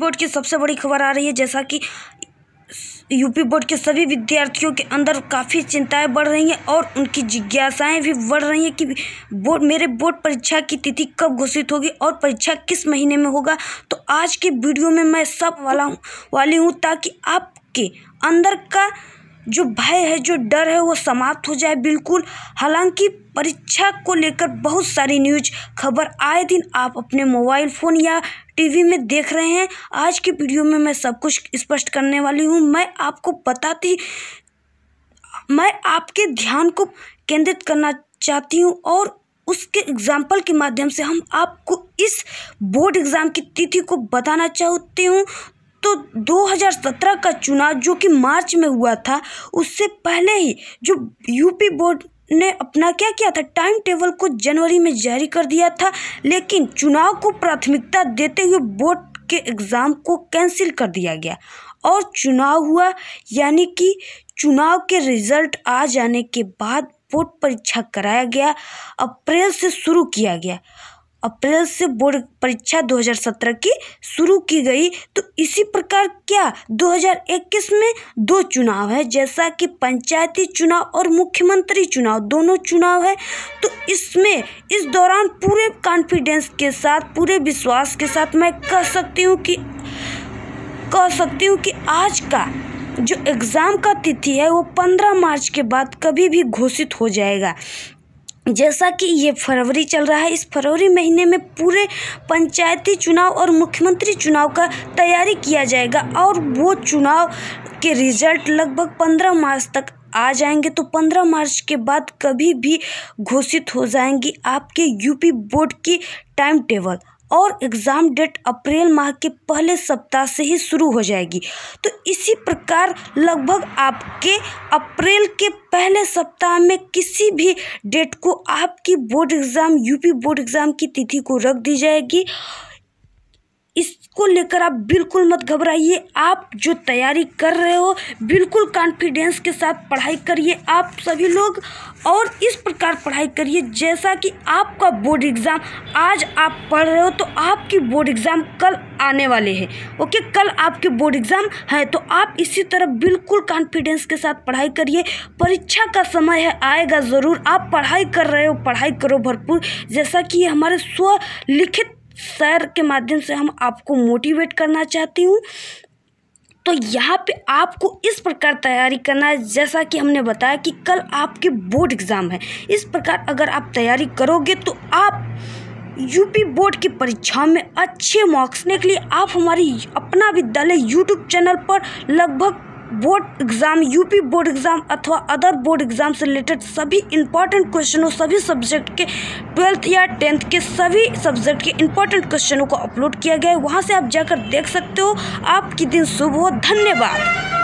board की सबसे बड़ी खबर आ रही है जैसा कि यूपी बोर्ड के सभी विद्यार्थियों के अंदर काफ़ी चिंताएं बढ़ रही हैं और उनकी जिज्ञासाएं भी बढ़ रही हैं कि बोर्ड मेरे बोर्ड परीक्षा की तिथि कब घोषित होगी और परीक्षा किस महीने में होगा तो आज के वीडियो में मैं सब वाला हूँ वाली हूँ ताकि आपके अंदर का जो भय है जो डर है वो समाप्त हो जाए बिल्कुल हालांकि परीक्षा को लेकर बहुत सारी न्यूज खबर आए दिन आप अपने मोबाइल फ़ोन या टीवी में देख रहे हैं आज की वीडियो में मैं सब कुछ स्पष्ट करने वाली हूँ मैं आपको बताती मैं आपके ध्यान को केंद्रित करना चाहती हूँ और उसके एग्जाम्पल के माध्यम से हम आपको इस बोर्ड एग्ज़ाम की तिथि को बताना चाहती हूँ तो 2017 का चुनाव जो कि मार्च में हुआ था उससे पहले ही जो यूपी बोर्ड ने अपना क्या किया था टाइम टेबल को जनवरी में जारी कर दिया था लेकिन चुनाव को प्राथमिकता देते हुए बोर्ड के एग्ज़ाम को कैंसिल कर दिया गया और चुनाव हुआ यानी कि चुनाव के रिजल्ट आ जाने के बाद बोर्ड परीक्षा कराया गया अप्रैल से शुरू किया गया अप्रैल से बोर्ड परीक्षा 2017 की शुरू की गई तो इसी प्रकार क्या 2021 में दो चुनाव है जैसा कि पंचायती चुनाव और मुख्यमंत्री चुनाव दोनों चुनाव है तो इसमें इस दौरान पूरे कॉन्फिडेंस के साथ पूरे विश्वास के साथ मैं कह सकती हूँ कि कह सकती हूँ कि आज का जो एग्ज़ाम का तिथि है वो 15 मार्च के बाद कभी भी घोषित हो जाएगा जैसा कि ये फरवरी चल रहा है इस फरवरी महीने में पूरे पंचायती चुनाव और मुख्यमंत्री चुनाव का तैयारी किया जाएगा और वो चुनाव के रिजल्ट लगभग पंद्रह मार्च तक आ जाएंगे तो पंद्रह मार्च के बाद कभी भी घोषित हो जाएंगी आपके यूपी बोर्ड की टाइम टेबल और एग्ज़ाम डेट अप्रैल माह के पहले सप्ताह से ही शुरू हो जाएगी तो इसी प्रकार लगभग आपके अप्रैल के पहले सप्ताह में किसी भी डेट को आपकी board exam UP board exam की तिथि को रख दी जाएगी इसको लेकर आप बिल्कुल मत घबराइए आप जो तैयारी कर रहे हो बिल्कुल कॉन्फिडेंस के साथ पढ़ाई करिए आप सभी लोग और इस प्रकार पढ़ाई करिए जैसा कि आपका बोर्ड एग्ज़ाम आज आप पढ़ रहे हो तो आपकी बोर्ड एग्ज़ाम कल आने वाले हैं ओके कल आपके बोर्ड एग्ज़ाम है तो आप इसी तरह बिल्कुल कॉन्फिडेंस के साथ पढ़ाई करिए परीक्षा का समय है आएगा ज़रूर आप पढ़ाई कर रहे हो पढ़ाई करो भरपूर जैसा कि हमारे स्व लिखित सर के माध्यम से हम आपको मोटिवेट करना चाहती हूँ तो यहाँ पे आपको इस प्रकार तैयारी करना है जैसा कि हमने बताया कि कल आपके बोर्ड एग्ज़ाम है इस प्रकार अगर आप तैयारी करोगे तो आप यूपी बोर्ड की परीक्षा में अच्छे मार्क्स लेने के लिए आप हमारी अपना विद्यालय यूट्यूब चैनल पर लगभग board exam UP board exam अथवा अदर बोर्ड एग्ज़ाम से रिलेटेड सभी इंपॉर्टेंट क्वेश्चनों सभी सब्जेक्ट के ट्वेल्थ या टेंथ के सभी सब्जेक्ट के इंपॉर्टेंट क्वेश्चनों को अपलोड किया गया है वहाँ से आप जाकर देख सकते हो आपकी दिन शुभ हो धन्यवाद